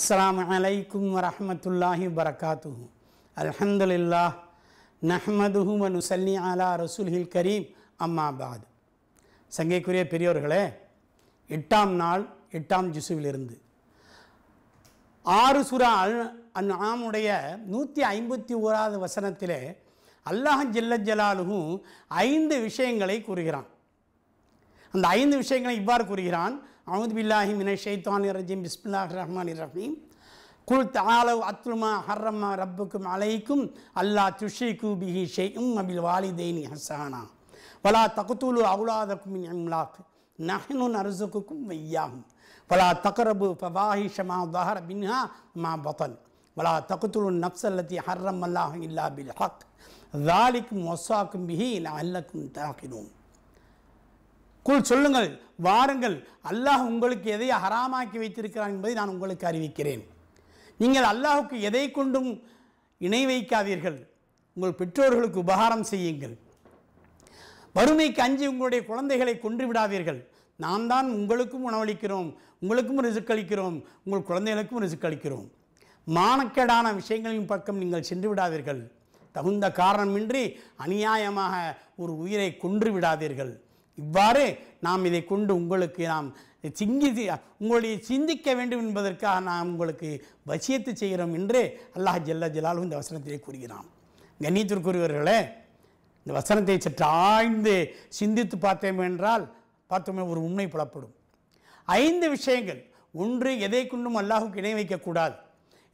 السلام அலைக்கும் ورحمة الله وبركاته الحمد لله நஹ்மதுஹு நுசல்லி அலா ரசூல்ஹில் கரீம் அம்மாபாத் சங்கைக்குரிய பெரியோர்களே எட்டாம் நாள் எட்டாம் ஜிசுவிலிருந்து ஆறு சுரா அந் ஆமுடைய நூற்றி ஐம்பத்தி ஓராவது வசனத்திலே அல்லாஹ் ஜில்ல ஜலாலுகும் ஐந்து விஷயங்களை கூறுகிறான் அந்த ஐந்து விஷயங்களை இவ்வாறு கூறுகிறான் أعوذ بالله من الشيطان الرجيم بسم الله الرحمن الرحيم قل تعالوا أتل ما حرم ربكم عليكم ألا تشركوا به شيئا وبالوالدين حسانا ولا تقتلوا أولادكم من إملاق نحن نرزقكم وإياهم ولا تقربوا فواحش ما ظهر منها ما بطن ولا تقتلوا النفس التي حرم الله إلا بالحق ذلك وصاكم به لعلكم تعقلون குள் சொல்லுங்கள் வாருங்கள் அல்லாஹ் உங்களுக்கு எதை ஹராமாக்கி வைத்திருக்கிறான் என்பதை நான் உங்களுக்கு அறிவிக்கிறேன் நீங்கள் அல்லாஹுக்கு எதை கொண்டும் இணை வைக்காதீர்கள் உங்கள் பெற்றோர்களுக்கு உபகாரம் செய்யுங்கள் வறுமைக்கு அஞ்சு உங்களுடைய குழந்தைகளை கொன்று விடாதீர்கள் நாம் தான் உங்களுக்கும் உணவளிக்கிறோம் உங்களுக்கும் ரிசுக்களிக்கிறோம் உங்கள் குழந்தைகளுக்கும் ரிசுக்களிக்கிறோம் மானக்கேடான விஷயங்களின் பக்கம் நீங்கள் சென்று விடாதீர்கள் தகுந்த காரணமின்றி அநியாயமாக ஒரு உயிரை கொன்று விடாதீர்கள் இவ்வாறு நாம் இதை கொண்டு உங்களுக்கு நாம் சிங்கி உங்களுடைய சிந்திக்க வேண்டும் என்பதற்காக நாம் உங்களுக்கு வசியத்து செய்கிறோம் என்று அல்லாஹ் ஜல்லா ஜலாலும் இந்த வசனத்திலே கூறுகிறான் கண்ணியத்திற்குரியவர்களே இந்த வசனத்தை சற்று ஆழ்ந்து சிந்தித்து பார்த்தோம் என்றால் பார்த்தோமே ஒரு உண்மை புலப்படும் ஐந்து விஷயங்கள் ஒன்று எதை கொண்டும் அல்லாஹுக்கு இணை வைக்கக்கூடாது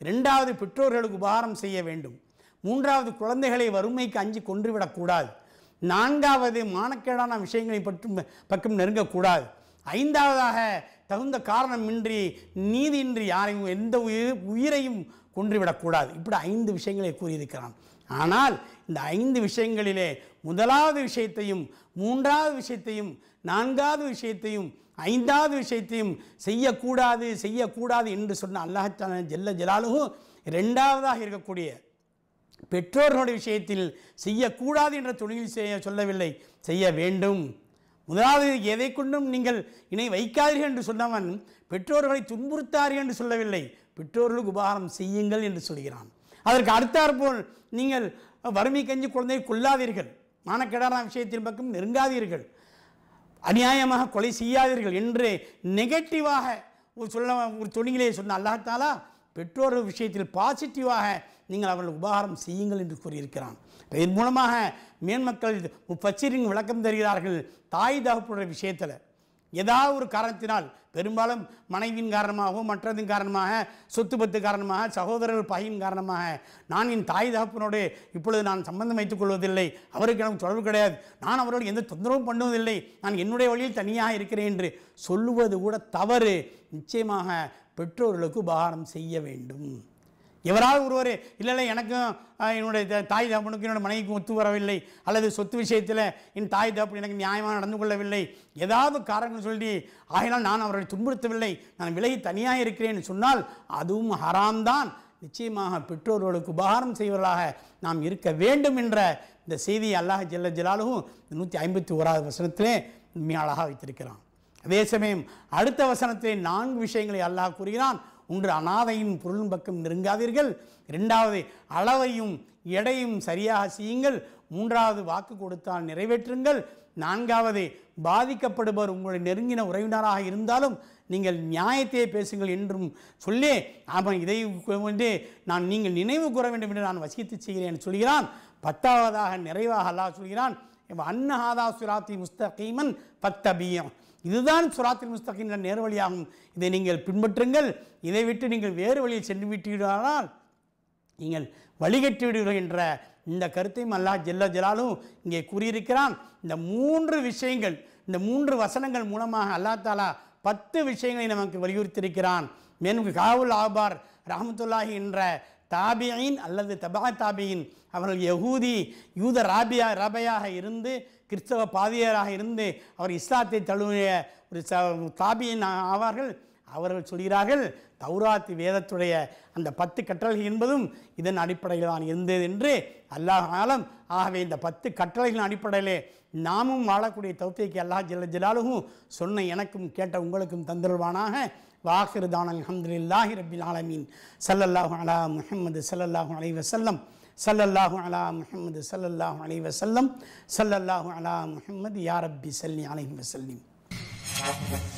இரண்டாவது பெற்றோர்களுக்கு உபகாரம் செய்ய வேண்டும் மூன்றாவது குழந்தைகளை வறுமைக்கு அஞ்சு கொன்றுவிடக்கூடாது நான்காவது மானக்கேடான விஷயங்களை பற்றும் பக்கம் நெருங்கக்கூடாது ஐந்தாவதாக தகுந்த காரணமின்றி நீதியின்றி யாரையும் எந்த உயிர் உயிரையும் கொன்றுவிடக்கூடாது இப்படி ஐந்து விஷயங்களை கூறியிருக்கிறான் ஆனால் இந்த ஐந்து விஷயங்களிலே முதலாவது விஷயத்தையும் மூன்றாவது விஷயத்தையும் நான்காவது விஷயத்தையும் ஐந்தாவது விஷயத்தையும் செய்யக்கூடாது செய்யக்கூடாது என்று சொன்ன அல்லாஹ் ஜெல்ல ஜலாலுகும் ரெண்டாவதாக இருக்கக்கூடிய பெற்றோர்களுடைய விஷயத்தில் செய்யக்கூடாது என்ற தொழில் செய்ய சொல்லவில்லை செய்ய வேண்டும் முதலாவது எதை கொண்டும் நீங்கள் இணை வைக்காதீர்கள் என்று சொன்னவன் பெற்றோர்களை துன்புறுத்தார்கள் என்று சொல்லவில்லை பெற்றோர்களுக்கு உபகாரம் செய்யுங்கள் என்று சொல்கிறான் அதற்கு அடுத்தாற்போல் நீங்கள் வறுமை கஞ்சி குழந்தையை கொள்ளாதீர்கள் மானக்கேடான விஷயத்தின் பக்கம் நெருங்காதீர்கள் அநியாயமாக கொலை செய்யாதீர்கள் என்று நெகட்டிவாக சொல்ல ஒரு துணிகளே சொன்ன அல்லாஹாலா பெற்றோர்கள் விஷயத்தில் பாசிட்டிவாக நீங்கள் அவர்கள் உபகாரம் செய்யுங்கள் என்று கூறியிருக்கிறான் இதன் மூலமாக மேன்மக்கள் பச்சிரிங் விளக்கம் தருகிறார்கள் தாய் தகப்புடைய விஷயத்தில் ஏதாவது ஒரு காரணத்தினால் பெரும்பாலும் மனைவியின் காரணமாகவும் மற்றதின் காரணமாக சொத்து பத்து காரணமாக சகோதரர் பகையின் காரணமாக நான் என் தாய் தகப்பனோடு இப்பொழுது நான் சம்பந்தம் வைத்துக் கொள்வதில்லை அவருக்கு எனக்கு தொடர்பு கிடையாது நான் அவரோடு எந்த தொந்தரவும் பண்ணுவதில்லை நான் என்னுடைய வழியில் தனியாக இருக்கிறேன் என்று சொல்லுவது கூட தவறு நிச்சயமாக பெற்றோர்களுக்கு உபகாரம் செய்ய வேண்டும் எவராவது ஒருவர் இல்லை இல்லை எனக்கும் என்னுடைய தாய் தகப்பனுக்கும் என்னோடய மனைவிக்கும் ஒத்து வரவில்லை அல்லது சொத்து விஷயத்தில் என் தாய் தகப்பன் எனக்கு நியாயமாக நடந்து கொள்ளவில்லை ஏதாவது காரணம்னு சொல்லி ஆகினால் நான் அவர்களை துன்புறுத்தவில்லை நான் விலகி தனியாக இருக்கிறேன் சொன்னால் அதுவும் தான் நிச்சயமாக பெற்றோர்களுக்கு உபகாரம் செய்வர்களாக நாம் இருக்க வேண்டும் என்ற இந்த செய்தியை அல்லாஹ் ஜெல்ல ஜலாலுவும் நூற்றி ஐம்பத்தி ஓராவது வசனத்திலே அழகாக வைத்திருக்கிறான் அதே சமயம் அடுத்த வசனத்திலே நான்கு விஷயங்களை அல்லாஹ் கூறுகிறான் ஒன்று அனாதையின் பொருளும் பக்கம் நெருங்காதீர்கள் இரண்டாவது அளவையும் எடையும் சரியாக செய்யுங்கள் மூன்றாவது வாக்கு கொடுத்தால் நிறைவேற்றுங்கள் நான்காவது பாதிக்கப்படுபவர் உங்களை நெருங்கின உறவினராக இருந்தாலும் நீங்கள் நியாயத்தையே பேசுங்கள் என்றும் சொல்லி அவன் இதை கொண்டு நான் நீங்கள் நினைவு கூற வேண்டும் என்று நான் வசித்து செய்கிறேன் சொல்கிறான் பத்தாவதாக நிறைவாக அல்லாஹ் சொல்கிறான் அன்னஹாதா சுராத்தி முஸ்தகீமன் பத்தபியம் இதுதான் சுராத்தில் முஸ்தகின் வழியாகும் இதை நீங்கள் பின்பற்றுங்கள் இதை விட்டு நீங்கள் வேறு வழியில் சென்று விட்டீர்களானால் நீங்கள் வழிகட்டி விடுவீர்கள் என்ற இந்த கருத்தையும் அல்லாஹ் ஜெல்ல ஜலாலும் இங்கே கூறியிருக்கிறான் இந்த மூன்று விஷயங்கள் இந்த மூன்று வசனங்கள் மூலமாக அல்லா தாலா பத்து விஷயங்களை நமக்கு வலியுறுத்தியிருக்கிறான் மேலும் காவுல் ஆபார் ரஹமத்துல்லாஹி என்ற தாபியின் அல்லது தபா தாபியின் அவர்கள் யகூதி யூத ராபியா ரபையாக இருந்து கிறிஸ்தவ பாதியராக இருந்து அவர் இஸ்லாத்தை தழுவிய ஒரு தாபியின் ஆவார்கள் அவர்கள் சொல்கிறார்கள் தௌராத் வேதத்துடைய அந்த பத்து கட்டளைகள் என்பதும் இதன் அடிப்படையில் தான் இருந்தது என்று அல்லாஹ் ஆலம் ஆகவே இந்த பத்து கட்டளைகளின் அடிப்படையிலே நாமும் வாழக்கூடிய தௌத்தைக்கு அல்லாஹ் ஜில ஜலாலுகும் சொன்ன எனக்கும் கேட்ட உங்களுக்கும் தந்துருவானாக வாகிருதான் தானல் அஹமதுல்லாஹி ரபில் ஆலமீன் சல்லல்லாஹு அலா முஹம்மது சல்லல்லாஹு அலைவசல்லம் صلى الله على محمد صلى الله عليه وسلم صلى الله على محمد يا ربي صلي عليه وسلم